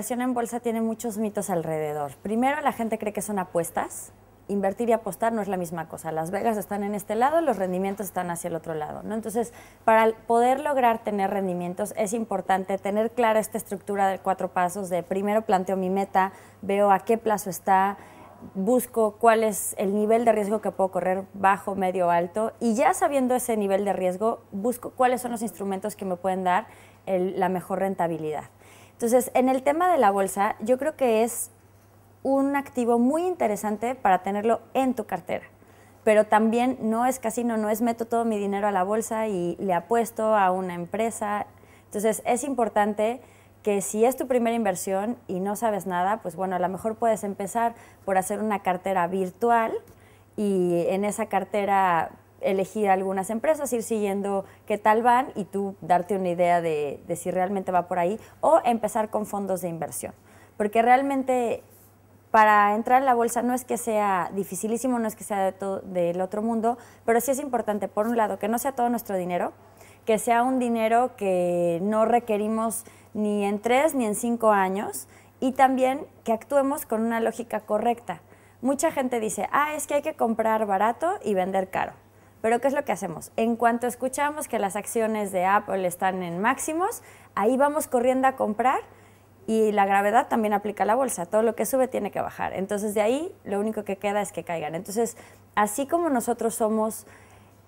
inversión en bolsa tiene muchos mitos alrededor. Primero, la gente cree que son apuestas. Invertir y apostar no es la misma cosa. Las vegas están en este lado, los rendimientos están hacia el otro lado. ¿no? Entonces, para poder lograr tener rendimientos es importante tener clara esta estructura de cuatro pasos de primero planteo mi meta, veo a qué plazo está, busco cuál es el nivel de riesgo que puedo correr, bajo, medio, alto, y ya sabiendo ese nivel de riesgo, busco cuáles son los instrumentos que me pueden dar la mejor rentabilidad. Entonces, en el tema de la bolsa, yo creo que es un activo muy interesante para tenerlo en tu cartera. Pero también no es casino, no es meto todo mi dinero a la bolsa y le apuesto a una empresa. Entonces, es importante que si es tu primera inversión y no sabes nada, pues bueno, a lo mejor puedes empezar por hacer una cartera virtual y en esa cartera elegir algunas empresas, ir siguiendo qué tal van y tú darte una idea de, si realmente va por ahí o empezar con fondos de inversión. Porque realmente para entrar en la bolsa no es que sea dificilísimo, no es que sea de todo, del otro mundo, pero sí es importante, por un lado, que no sea todo nuestro dinero, que sea un dinero que no requerimos ni en tres ni en cinco años y también que actuemos con una lógica correcta. Mucha gente dice, ah, es que hay que comprar barato y vender caro pero ¿qué es lo que hacemos? En cuanto escuchamos que las acciones de Apple están en máximos, ahí vamos corriendo a comprar y la gravedad también aplica a la bolsa. Todo lo que sube tiene que bajar. Entonces de ahí lo único que queda es que caigan. Entonces, así como nosotros somos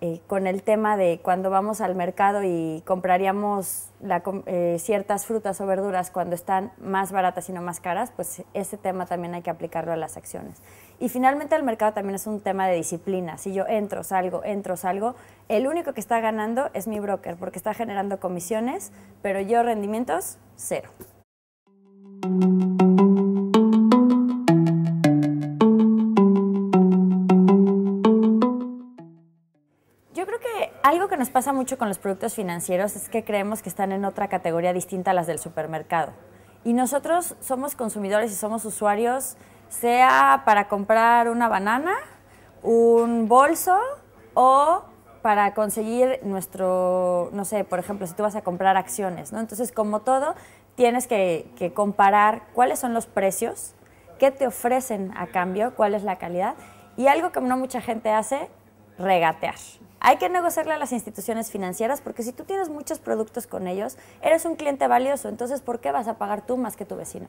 eh, con el tema de cuando vamos al mercado y compraríamos eh, ciertas frutas o verduras cuando están más baratas y no más caras, pues ese tema también hay que aplicarlo a las acciones. Y finalmente el mercado también es un tema de disciplina. Si yo entro, salgo, entro, salgo, el único que está ganando es mi broker porque está generando comisiones, pero yo rendimientos cero. Yo creo que algo que nos pasa mucho con los productos financieros es que creemos que están en otra categoría distinta a las del supermercado. Y nosotros somos consumidores y somos usuarios sea para comprar una banana, un bolso o para conseguir nuestro, no sé, por ejemplo, si tú vas a comprar acciones, ¿no? Entonces, como todo, tienes que, comparar cuáles son los precios, qué te ofrecen a cambio, cuál es la calidad. Y algo que no mucha gente hace, regatear. Hay que negociarle a las instituciones financieras porque si tú tienes muchos productos con ellos, eres un cliente valioso, entonces ¿por qué vas a pagar tú más que tu vecino?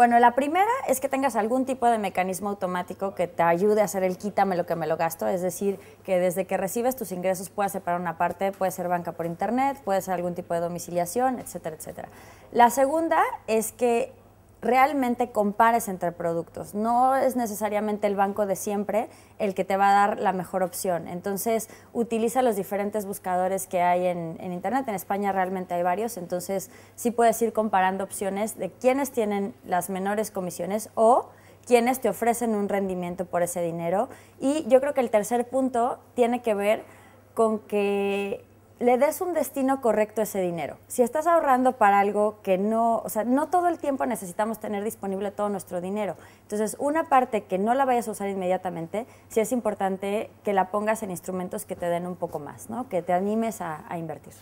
Bueno, la primera es que tengas algún tipo de mecanismo automático que te ayude a hacer el quítame lo que me lo gasto, es decir, que desde que recibes tus ingresos puedas separar una parte, puede ser banca por internet, puede ser algún tipo de domiciliación, etcétera, etcétera. La segunda es que realmente compares entre productos. No es necesariamente el banco de siempre el que te va a dar la mejor opción. Entonces, utiliza los diferentes buscadores que hay en, Internet. En España realmente hay varios, entonces sí puedes ir comparando opciones de quienes tienen las menores comisiones o quienes te ofrecen un rendimiento por ese dinero. Y yo creo que el tercer punto tiene que ver con que le des un destino correcto a ese dinero. Si estás ahorrando para algo que no, o sea, no todo el tiempo necesitamos tener disponible todo nuestro dinero. Entonces, una parte que no la vayas a usar inmediatamente, sí es importante que la pongas en instrumentos que te den un poco más, ¿no? que te animes a, a invertir.